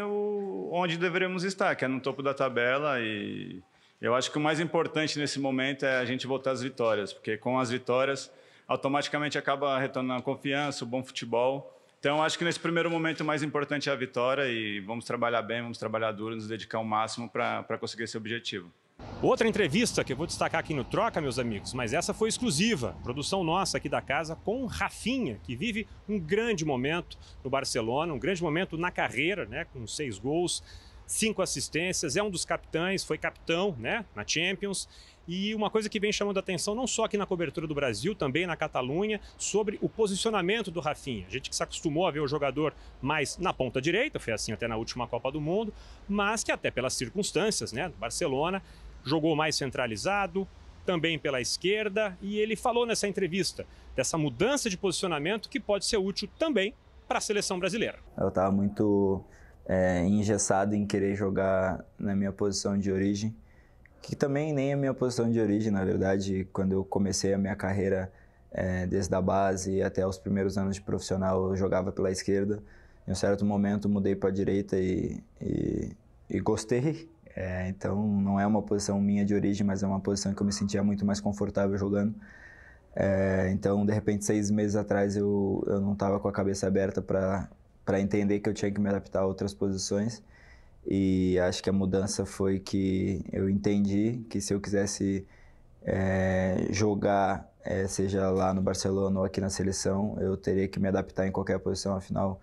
É onde deveríamos estar, que é no topo da tabela e eu acho que o mais importante nesse momento é a gente voltar às vitórias, porque com as vitórias automaticamente acaba retornando a confiança, o bom futebol. Então acho que nesse primeiro momento o mais importante é a vitória e vamos trabalhar bem, vamos trabalhar duro, nos dedicar ao máximo para conseguir esse objetivo. Outra entrevista que eu vou destacar aqui no Troca, meus amigos, mas essa foi exclusiva, produção nossa aqui da casa, com Rafinha, que vive um grande momento no Barcelona, um grande momento na carreira, né, com seis gols, cinco assistências, é um dos capitães, foi capitão né, na Champions. E uma coisa que vem chamando a atenção, não só aqui na cobertura do Brasil, também na Catalunha, sobre o posicionamento do Rafinha. A gente que se acostumou a ver o jogador mais na ponta direita, foi assim até na última Copa do Mundo, mas que até pelas circunstâncias né, do Barcelona jogou mais centralizado, também pela esquerda, e ele falou nessa entrevista dessa mudança de posicionamento que pode ser útil também para a seleção brasileira. Eu estava muito é, engessado em querer jogar na minha posição de origem, que também nem é a minha posição de origem, na verdade, quando eu comecei a minha carreira é, desde a base até os primeiros anos de profissional, eu jogava pela esquerda. Em um certo momento mudei para a direita e, e, e gostei é, então não é uma posição minha de origem, mas é uma posição que eu me sentia muito mais confortável jogando. É, então, de repente, seis meses atrás eu, eu não estava com a cabeça aberta para entender que eu tinha que me adaptar a outras posições. E acho que a mudança foi que eu entendi que se eu quisesse é, jogar, é, seja lá no Barcelona ou aqui na seleção, eu teria que me adaptar em qualquer posição, afinal.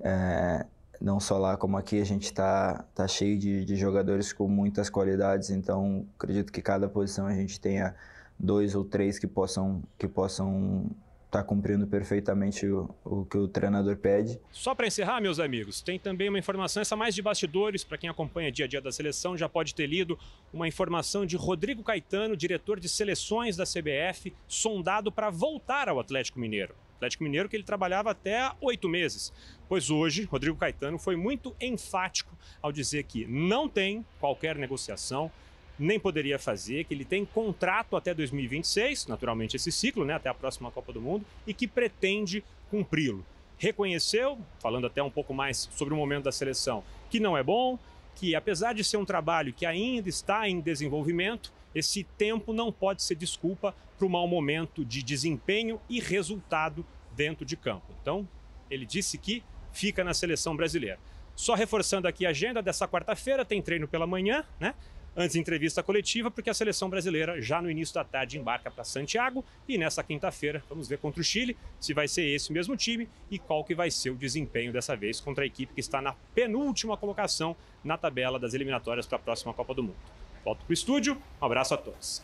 É, não só lá como aqui, a gente está tá cheio de, de, jogadores com muitas qualidades, então acredito que cada posição a gente tenha dois ou três que possam que possam estar tá cumprindo perfeitamente o, o, que o treinador pede. Só para encerrar, meus amigos, tem também uma informação, essa mais de bastidores, para quem acompanha dia a dia da seleção já pode ter lido, uma informação de Rodrigo Caetano, diretor de seleções da CBF, sondado para voltar ao Atlético Mineiro. Atlético Mineiro, que ele trabalhava até oito meses. Pois hoje, Rodrigo Caetano foi muito enfático ao dizer que não tem qualquer negociação, nem poderia fazer, que ele tem contrato até 2026, naturalmente esse ciclo, né, até a próxima Copa do Mundo, e que pretende cumpri-lo. Reconheceu, falando até um pouco mais sobre o momento da seleção, que não é bom, que apesar de ser um trabalho que ainda está em desenvolvimento, esse tempo não pode ser desculpa para um mau momento de desempenho e resultado dentro de campo. Então, ele disse que fica na seleção brasileira. Só reforçando aqui a agenda dessa quarta-feira, tem treino pela manhã, né? Antes entrevista coletiva, porque a seleção brasileira já no início da tarde embarca para Santiago e nessa quinta-feira vamos ver contra o Chile se vai ser esse mesmo time e qual que vai ser o desempenho dessa vez contra a equipe que está na penúltima colocação na tabela das eliminatórias para a próxima Copa do Mundo. Volto para o estúdio, um abraço a todos.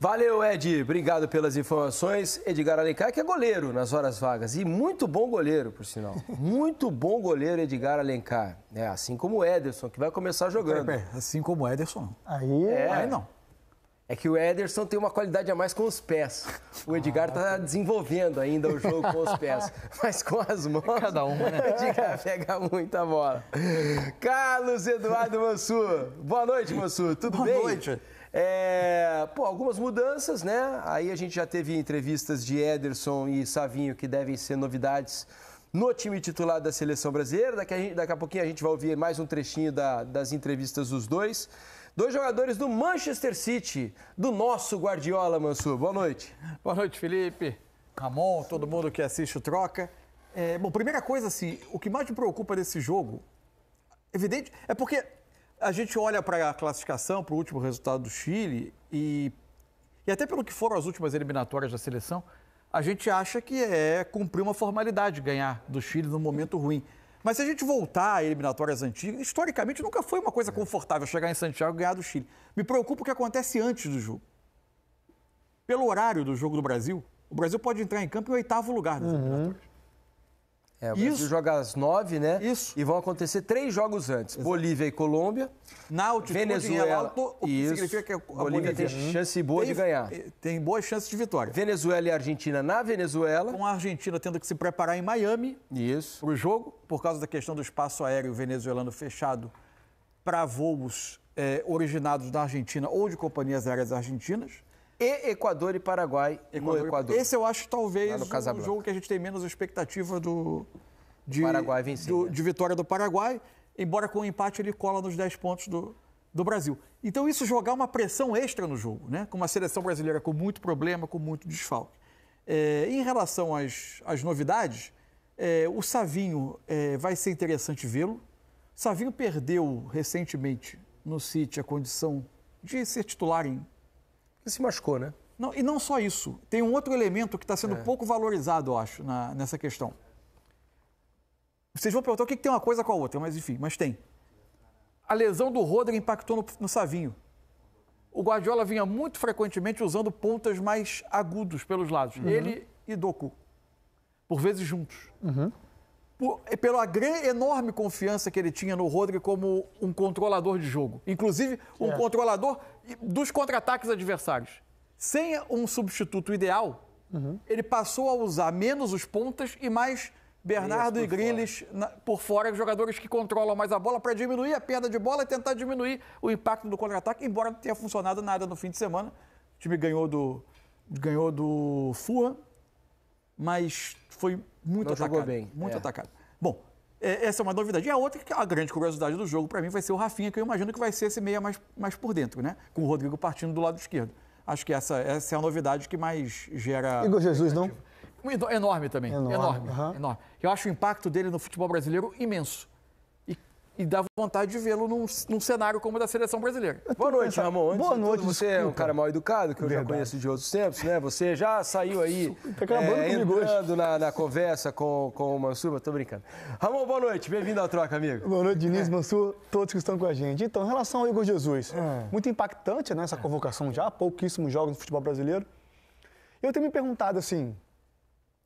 Valeu, Ed. Obrigado pelas informações. Edgar Alencar, que é goleiro nas horas vagas. E muito bom goleiro, por sinal. Muito bom goleiro, Edgar Alencar. É, assim como o Ederson, que vai começar jogando. É, é, assim como o Ederson. Aí, é. aí não. É que o Ederson tem uma qualidade a mais com os pés. O Edgar está ah, tá. desenvolvendo ainda o jogo com os pés. Mas com as mãos. É cada um, né? O Edgar pega muita bola. Carlos Eduardo Mansur. Boa noite, Mansur. Tudo Boa bem? Boa noite. É, pô, algumas mudanças, né? Aí a gente já teve entrevistas de Ederson e Savinho que devem ser novidades no time titular da seleção brasileira. Daqui a, daqui a pouquinho a gente vai ouvir mais um trechinho da, das entrevistas dos dois. Dois jogadores do Manchester City, do nosso Guardiola, Mansur. Boa noite. Boa noite, Felipe. Ramon, todo mundo que assiste o Troca. É, bom, primeira coisa, assim, o que mais me preocupa desse jogo, evidente, é porque a gente olha para a classificação, para o último resultado do Chile e, e até pelo que foram as últimas eliminatórias da seleção, a gente acha que é cumprir uma formalidade ganhar do Chile num momento ruim. Mas se a gente voltar a eliminatórias antigas, historicamente nunca foi uma coisa é. confortável chegar em Santiago e ganhar do Chile. Me preocupa o que acontece antes do jogo. Pelo horário do jogo do Brasil, o Brasil pode entrar em campo em oitavo lugar nas uhum. eliminatórias. É, o Brasil Isso. joga às nove, né? Isso. E vão acontecer três jogos antes: Exato. Bolívia e Colômbia. Na altitude Venezuela. alto, o que Isso. significa que é a Bolívia, Bolívia tem chance boa tem, de ganhar. Eh, tem boas chances de vitória. Venezuela e Argentina na Venezuela. Com a Argentina tendo que se preparar em Miami. Isso. Para o jogo, por causa da questão do espaço aéreo venezuelano fechado para voos eh, originados da Argentina ou de companhias aéreas argentinas e Equador e Paraguai Equador, no Equador. Esse eu acho talvez o jogo que a gente tem menos expectativa do de, Paraguai vencer, do, né? de vitória do Paraguai, embora com o um empate ele cola nos 10 pontos do, do Brasil. Então isso jogar uma pressão extra no jogo, né? com uma seleção brasileira com muito problema, com muito desfalque. É, em relação às, às novidades, é, o Savinho é, vai ser interessante vê-lo. Savinho perdeu recentemente no City a condição de ser titular em você se machucou, né? Não, e não só isso. Tem um outro elemento que está sendo é. pouco valorizado, eu acho, na, nessa questão. Vocês vão perguntar o que, que, tem uma coisa com a outra, mas enfim, mas tem. A lesão do Roder impactou no, no Savinho. O Guardiola vinha muito frequentemente usando pontas mais agudos pelos lados. Uhum. Ele e Doku. Por vezes juntos. Uhum por, é pela grande, enorme confiança que ele tinha no Rodrigo como um controlador de jogo. Inclusive, um é. controlador dos contra-ataques adversários. Sem um substituto ideal, uhum. ele passou a usar menos os pontas e mais Bernardo e, e Grilis por fora, jogadores que controlam mais a bola para diminuir a perda de bola e tentar diminuir o impacto do contra-ataque, embora não tenha funcionado nada no fim de semana. O time ganhou do, ganhou do Fua, mas foi muito Não atacado. Jogou bem. Muito é. atacado. Bom, é, essa é uma novidade. E a outra, é que a grande curiosidade do jogo, para mim, vai ser o Rafinha, que eu imagino que vai ser esse meia mais, mais por dentro, né? Com o Rodrigo partindo do lado esquerdo. Acho que essa, essa é a novidade que mais gera. Igor Jesus, não? Enorme também. Enorme. Enorme. Uhum. enorme. Eu acho o impacto dele no futebol brasileiro imenso e dá vontade de vê-lo num, num, cenário como o da seleção brasileira. Boa noite, pensando. Ramon. Antes Boa noite. Tudo, você é um cara mal educado, que eu Verdade. já conheço de outros tempos, né? Você já saiu aí tá é, entrando na, na, conversa com, com o Mansur, mas tô brincando. Ramon, boa noite. Bem-vindo à troca, amigo. Boa noite, Diniz, é. Mansur, todos que estão com a gente. Então, em relação ao Igor Jesus, é. muito impactante né, essa convocação já, pouquíssimos jogos no futebol brasileiro. Eu tenho me perguntado assim,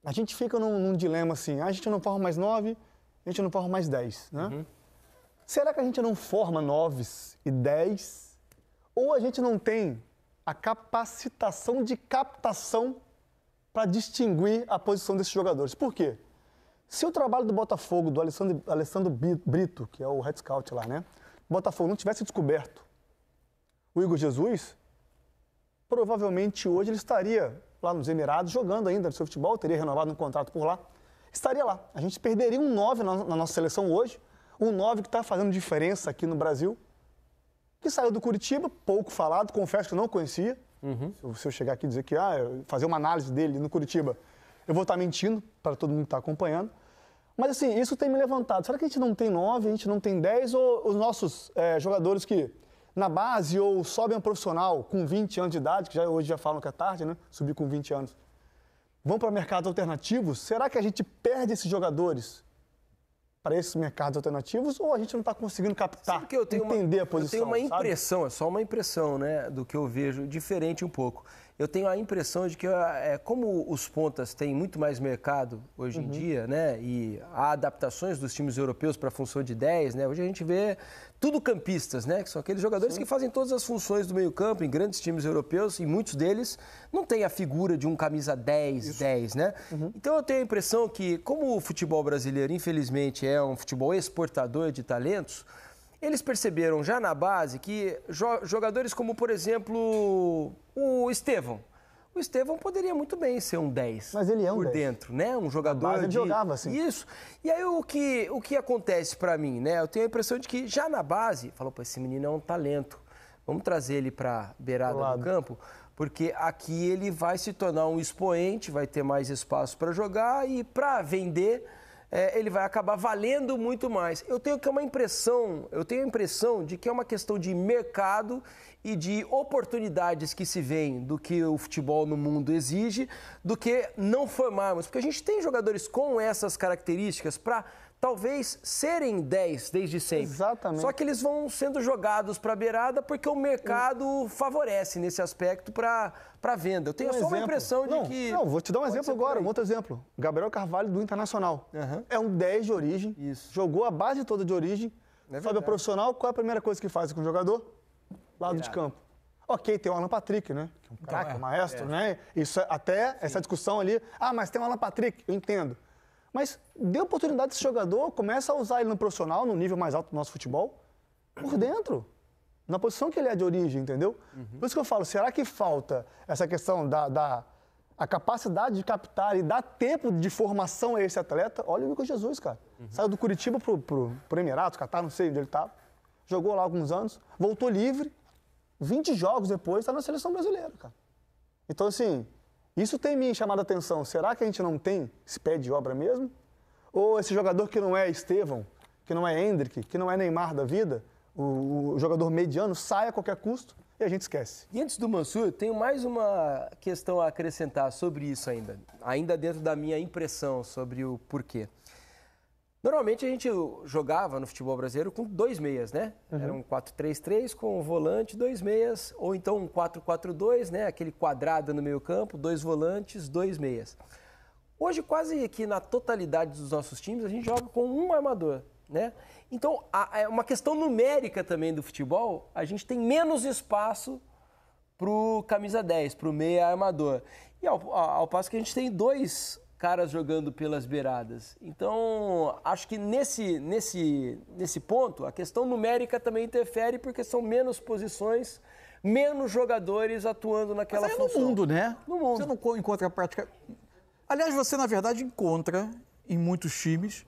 a gente fica num, num dilema assim, ah, a gente não forma mais nove, a gente não forma mais dez, né? Uhum. Será que a gente não forma noves e dez? Ou a gente não tem a capacitação de captação para distinguir a posição desses jogadores? Por quê? Se o trabalho do Botafogo, do Alessandro, Alessandro Brito, que é o head scout lá, né? Botafogo não tivesse descoberto o Igor Jesus, provavelmente hoje ele estaria lá nos Emirados jogando ainda no seu futebol, teria renovado um contrato por lá, estaria lá. A gente perderia um 9 na, na nossa seleção hoje, um 9 que está fazendo diferença aqui no Brasil, que saiu do Curitiba, pouco falado, confesso que eu não conhecia. Uhum. Se eu chegar aqui e dizer que ah, fazer uma análise dele no Curitiba, eu vou estar tá mentindo para todo mundo que está acompanhando. Mas assim, isso tem me levantado. Será que a gente não tem nove, a gente não tem dez? Ou os nossos é, jogadores que na base ou sobem a profissional com 20 anos de idade, que já, hoje já falam que é tarde, né? Subir com 20 anos, vão para mercados alternativos? Será que a gente perde esses jogadores para esses mercados alternativos ou a gente não está conseguindo captar, Sabe que eu tenho entender uma, a posição? Eu tenho uma impressão, sabe? é só uma impressão, né, do que eu vejo, diferente um pouco eu tenho a impressão de que, ah, é, como os pontas têm muito mais mercado hoje uhum. em dia, né? E há adaptações dos times europeus para a função de 10, né? Hoje a gente vê tudo campistas, né? Que são aqueles jogadores Sim. que fazem todas as funções do meio-campo em grandes times europeus e muitos deles não têm a figura de um camisa 10, Isso. 10, né? Uhum. Então eu tenho a impressão que, como o futebol brasileiro, infelizmente, é um futebol exportador de talentos, eles perceberam já na base que jogadores como, por exemplo, o Estevão. O Estevão poderia muito bem ser um 10. Mas ele é um Por 10. dentro, né? Um jogador base, de... Ele jogava assim. Isso. E aí o que, o que acontece para mim, né? Eu tenho a impressão de que já na base, falou, pô, esse menino é um talento. Vamos trazer ele para beirada do, do campo, porque aqui ele vai se tornar um expoente, vai ter mais espaço para jogar e para vender é, ele vai acabar valendo muito mais. Eu tenho que uma impressão, eu tenho a impressão de que é uma questão de mercado e de oportunidades que se vêm do que o futebol no mundo exige, do que não formarmos. Porque a gente tem jogadores com essas características para talvez serem 10 desde sempre. Exatamente. Só que eles vão sendo jogados para a beirada porque o mercado favorece nesse aspecto para a venda. Eu tenho um só exemplo. uma impressão não, de que. Não, vou te dar um exemplo agora, um outro exemplo. Gabriel Carvalho do Internacional. Uhum. É um 10 de origem, Isso. jogou a base toda de origem. É a profissional, qual é a primeira coisa que faz com o jogador? lado Irado. de é. campo. Ok, tem o Alan Patrick, né? Que é um então craque, então, é, um maestro, é. né? Isso é até Sim. essa discussão ali. Ah, mas tem o Alan Patrick, eu entendo. Mas dê oportunidade desse jogador, começa a usar ele no profissional, no nível mais alto do nosso futebol, por dentro. Na posição que ele é de origem, entendeu? Uhum. Por isso que eu falo, será que falta essa questão da, da a capacidade de captar e dar tempo de formação a esse atleta? Olha o Igor Jesus, cara. Uhum. Saiu do Curitiba pro, pro, pro Emiratos, Catar, não sei onde ele tá. Jogou lá alguns anos, voltou livre, 20 jogos depois, está na seleção brasileira, cara. Então, assim, isso tem me chamado a atenção. Será que a gente não tem esse pé de obra mesmo? Ou esse jogador que não é Estevão, que não é Hendrick, que não é Neymar da vida, o, o jogador mediano, sai a qualquer custo e a gente esquece. E antes do Mansur, eu tenho mais uma questão a acrescentar sobre isso ainda, ainda dentro da minha impressão sobre o porquê. Normalmente a gente jogava no futebol brasileiro com dois meias, né? Uhum. Era um 4-3-3 com um volante, dois meias, ou então um 4-4-2, né? Aquele quadrado no meio-campo, dois volantes, dois meias. Hoje, quase que na totalidade dos nossos times, a gente joga com um armador, né? Então, é uma questão numérica também do futebol, a gente tem menos espaço para o camisa 10, o meia armador. E ao, ao, ao passo que a gente tem dois caras jogando pelas beiradas. Então, acho que nesse, nesse, nesse ponto, a questão numérica também interfere, porque são menos posições, menos jogadores atuando naquela Mas é função. no mundo, né? No mundo. Você não encontra a prática... Aliás, você, na verdade, encontra em muitos times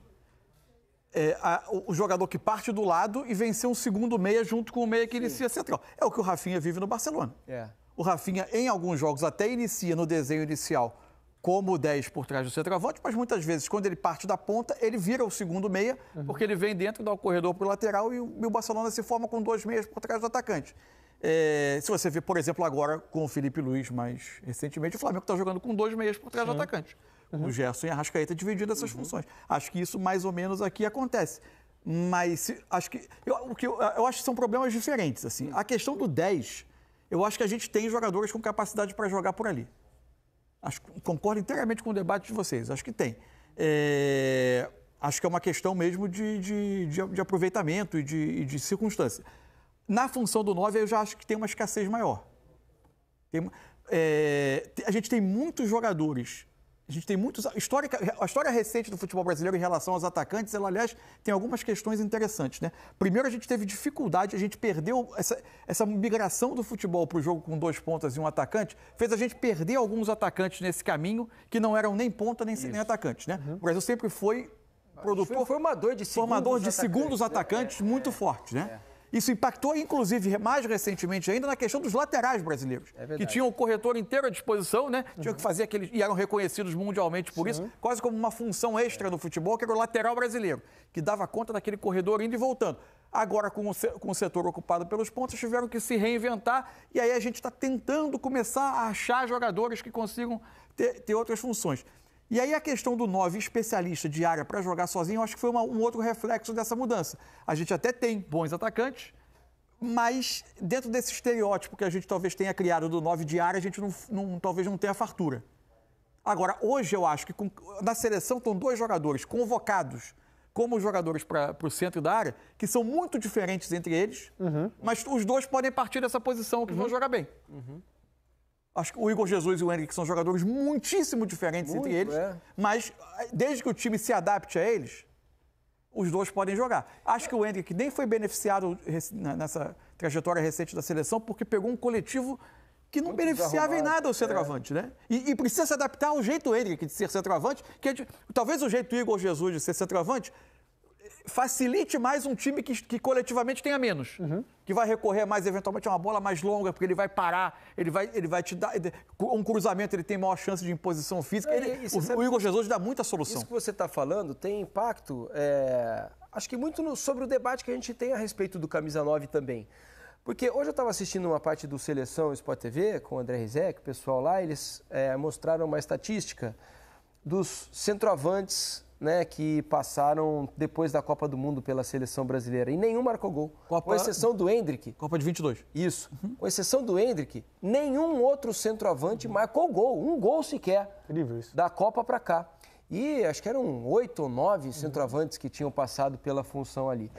é, a, o jogador que parte do lado e vence um segundo meia junto com o meia que inicia central. É o que o Rafinha vive no Barcelona. É. O Rafinha, em alguns jogos, até inicia no desenho inicial como o 10 por trás do centroavante, mas muitas vezes, quando ele parte da ponta, ele vira o segundo meia, uhum. porque ele vem dentro, dá o corredor para o lateral e o, Barcelona se forma com dois meias por trás do atacante. É, se você vê, por exemplo, agora com o Felipe Luiz mais recentemente, o Flamengo está jogando com dois meias por trás Sim. do atacante. Uhum. O Gerson e a Rascaeta dividindo essas uhum. funções. Acho que isso mais ou menos aqui acontece. Mas se, acho que. Eu, o que eu, eu acho que são problemas diferentes. assim. A questão do 10, eu acho que a gente tem jogadores com capacidade para jogar por ali. Acho, concordo inteiramente com o debate de vocês, acho que tem. É, acho que é uma questão mesmo de, de, de, de aproveitamento e de, de circunstância. Na função do 9, eu já acho que tem uma escassez maior. Tem, é, a gente tem muitos jogadores a gente tem muitos. Histórica, a história recente do futebol brasileiro em relação aos atacantes, ela, aliás, tem algumas questões interessantes, né? Primeiro, a gente teve dificuldade, a gente perdeu essa, essa migração do futebol para o jogo com dois pontas e um atacante, fez a gente perder alguns atacantes nesse caminho que não eram nem ponta nem, nem atacantes, né? Uhum. O Brasil sempre foi produtor. Foi formador de segundos formador de atacantes, segundos atacantes é, muito é, forte, né? É. Isso impactou, inclusive, mais recentemente ainda, na questão dos laterais brasileiros, é que tinham o corretor inteiro à disposição, né? Tinha uhum. que fazer aqueles. e eram reconhecidos mundialmente por Sim. isso, quase como uma função extra do futebol, que era o lateral brasileiro, que dava conta daquele corredor indo e voltando. Agora, com o, setor ocupado pelos pontos, tiveram que se reinventar e aí a gente está tentando começar a achar jogadores que consigam ter, ter outras funções. E aí a questão do 9 especialista de área para jogar sozinho, eu acho que foi uma, um outro reflexo dessa mudança. A gente até tem bons atacantes, mas dentro desse estereótipo que a gente talvez tenha criado do 9 de área, a gente não, não, talvez não tenha fartura. Agora, hoje eu acho que com, na seleção estão dois jogadores convocados como jogadores para o centro da área, que são muito diferentes entre eles, uhum. mas os dois podem partir dessa posição que uhum. vão jogar bem. Uhum. Acho que o Igor Jesus e o Henrique são jogadores muitíssimo diferentes Muito, entre eles, é. mas ah, desde que o time se adapte a eles, os dois podem jogar. Acho que o Henrique nem foi beneficiado nessa trajetória recente da seleção, porque pegou um coletivo que não Muito beneficiava em nada o é. centroavante, é. né? E, e, precisa se adaptar ao jeito Henrique de ser centroavante, que é de, talvez o jeito Igor Jesus de ser centroavante facilite mais um time que, que coletivamente tenha menos. Uhum. Que vai recorrer mais, eventualmente, a uma bola mais longa, porque ele vai parar, ele vai, ele vai te dar. Um cruzamento ele tem maior chance de imposição física. É, ele, o, sabe, o, Igor Jesus dá muita solução. Isso que você está falando tem impacto, é, acho que muito no, sobre o debate que a gente tem a respeito do Camisa 9 também. Porque hoje eu estava assistindo uma parte do Seleção Sport TV com o André Rizek, o pessoal lá, eles é, mostraram uma estatística dos centroavantes né, que passaram depois da Copa do Mundo pela seleção brasileira. E nenhum marcou gol. Copa... Com exceção do Hendrick. Copa de 22. Isso. Uhum. Com exceção do Hendrick, nenhum outro centroavante uhum. marcou gol. Um gol sequer. Incrível isso. Da Copa para cá. E acho que eram oito ou nove centroavantes que tinham passado pela função ali.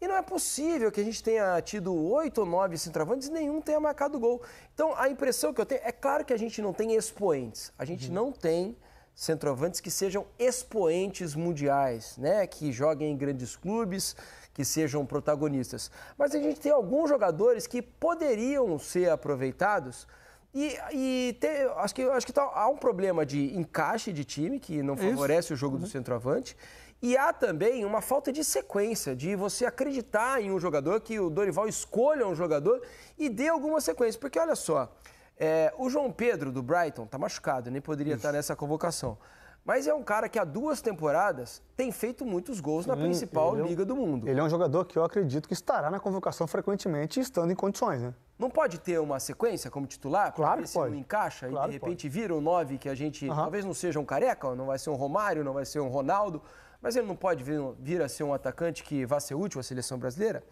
E não é possível que a gente tenha tido oito ou nove centroavantes e nenhum tenha marcado gol. Então, a impressão que eu tenho... É claro que a gente não tem expoentes. A gente uhum. não tem centroavantes que sejam expoentes mundiais, né? que joguem em grandes clubes, que sejam protagonistas. Mas a gente tem alguns jogadores que poderiam ser aproveitados. E, e ter, acho que, acho que tá, há um problema de encaixe de time, que não favorece Isso. o jogo uhum. do centroavante. E há também uma falta de sequência, de você acreditar em um jogador, que o Dorival escolha um jogador e dê alguma sequência. Porque olha só, é, o João Pedro, do Brighton, está machucado, nem poderia estar nessa convocação. Mas é um cara que há duas temporadas tem feito muitos gols Sim, na principal liga é um, do mundo. Ele é um jogador que eu acredito que estará na convocação frequentemente, estando em condições, né? Não pode ter uma sequência como titular? Claro que se não encaixa claro e de repente pode. vira um nove que a gente... Uhum. Talvez não seja um Careca, não vai ser um Romário, não vai ser um Ronaldo, mas ele não pode vir, vir a ser um atacante que vá ser útil à seleção brasileira?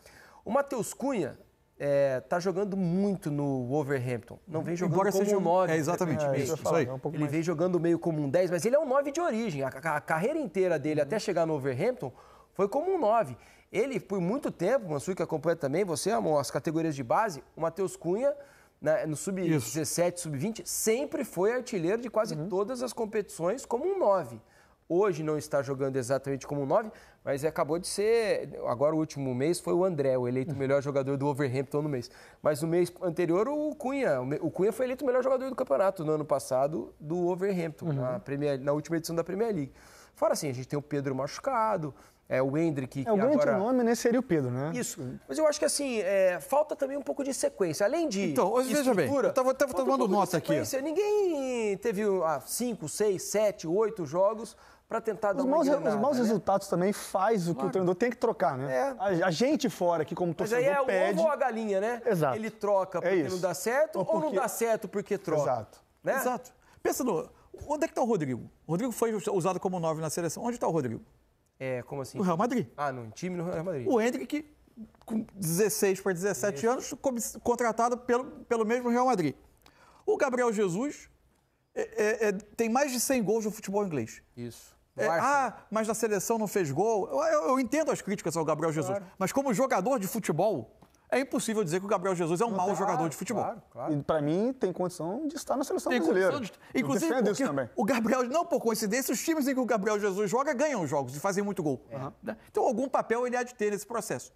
O Matheus Cunha é, tá jogando muito no Wolverhampton. Não vem jogando Embora como seja um 9. É, exatamente, é, isso, isso aí. É um ele mais. vem jogando meio como um 10, mas ele é um 9 de origem. A, a carreira inteira dele uhum. até chegar no Wolverhampton foi como um 9. Ele, por muito tempo, Mansur, que acompanha também, você amou as categorias de base, o Matheus Cunha, na, né, no sub-17, sub-20, sempre foi artilheiro de quase uhum. todas as competições como um 9 hoje não está jogando exatamente como 9, mas acabou de ser. Agora, o último mês foi o André, o eleito melhor jogador do Overhampton no mês. Mas no mês anterior, o Cunha. O Cunha foi eleito o melhor jogador do campeonato no ano passado do Overhampton, uhum. na, na última edição da Premier League. Fora assim, a gente tem o Pedro machucado, é, o Hendrick. É, o grande agora... nome, né, seria o Pedro, né? Isso. Mas eu acho que, assim, é, falta também um pouco de sequência. Além de Então, hoje, veja bem, eu estava tomando um nota aqui. Ninguém teve 5, 6, 7, 8 jogos para tentar dar os maus, enganada, Os maus né? resultados também faz o claro. que o treinador tem que trocar, né? É. A, a, gente fora aqui como torcedor Mas aí é pede... o ovo ou a galinha, né? Exato. Ele troca é porque é não dá certo ou, porque... ou, não dá certo porque troca. Exato. Né? Exato. Pensa no... Onde é que está o Rodrigo? O Rodrigo foi usado como nove na seleção. Onde está o Rodrigo? É, como assim? No Real Madrid. Ah, num time no Real Madrid. O Hendrick, com 16 para 17 anos, contratado pelo, pelo mesmo Real Madrid. O Gabriel Jesus é, é, é tem mais de 100 gols no futebol inglês. Isso. É, ah, mas na seleção não fez gol. Eu, eu, eu entendo as críticas ao Gabriel Jesus, claro. mas como jogador de futebol, é impossível dizer que o Gabriel Jesus é um mau claro, jogador de futebol. Claro, claro. E para mim tem condição de estar na seleção tem brasileira. De... Inclusive, eu isso também. o Gabriel, não por coincidência, os times em que o Gabriel Jesus joga ganham jogos e fazem muito gol. É. Então algum papel ele há de ter nesse processo.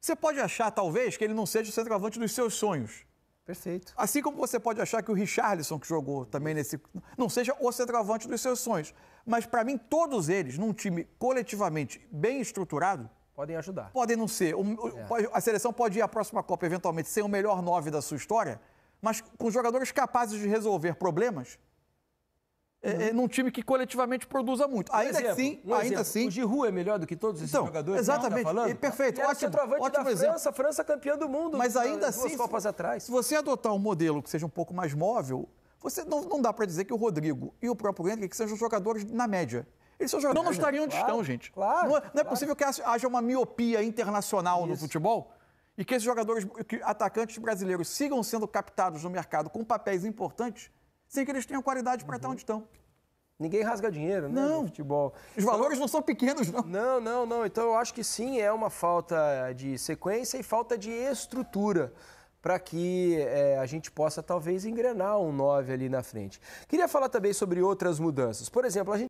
Você pode achar, talvez, que ele não seja o centroavante dos seus sonhos. Perfeito. Assim como você pode achar que o Richarlison, que jogou também nesse. não seja o centroavante dos seus sonhos. Mas, para mim, todos eles, num time coletivamente bem estruturado, Podem ajudar. Podem não ser. O, o, é. A seleção pode ir à próxima Copa, eventualmente, sem o melhor nove da sua história, mas com jogadores capazes de resolver problemas é, uhum. é, num time que coletivamente produza muito. Um ainda exemplo, assim, um ainda exemplo. assim. O Giroud é melhor do que todos esses então, jogadores. Tá exatamente. Tá falando, perfeito. Era ótimo, ótimo da exemplo. França, França campeã do mundo. Mas ainda assim, Copas atrás. se você adotar um modelo que seja um pouco mais móvel, você não, não dá para dizer que o Rodrigo e o próprio Henrique sejam jogadores na média eles são jogadores não estariam onde claro, estão, gente. Claro, não, é, não é claro. possível que haja uma miopia internacional Isso. no futebol e que esses jogadores, que atacantes brasileiros sigam sendo captados no mercado com papéis importantes sem que eles tenham qualidade para uhum. estar onde estão. Ninguém rasga dinheiro, né? Não. No futebol. Os então, valores então, não são pequenos, não. Não, não, não. Então eu acho que sim, é uma falta de sequência e falta de estrutura para que é, a gente possa talvez engrenar um 9 ali na frente. Queria falar também sobre outras mudanças. Por exemplo, a gente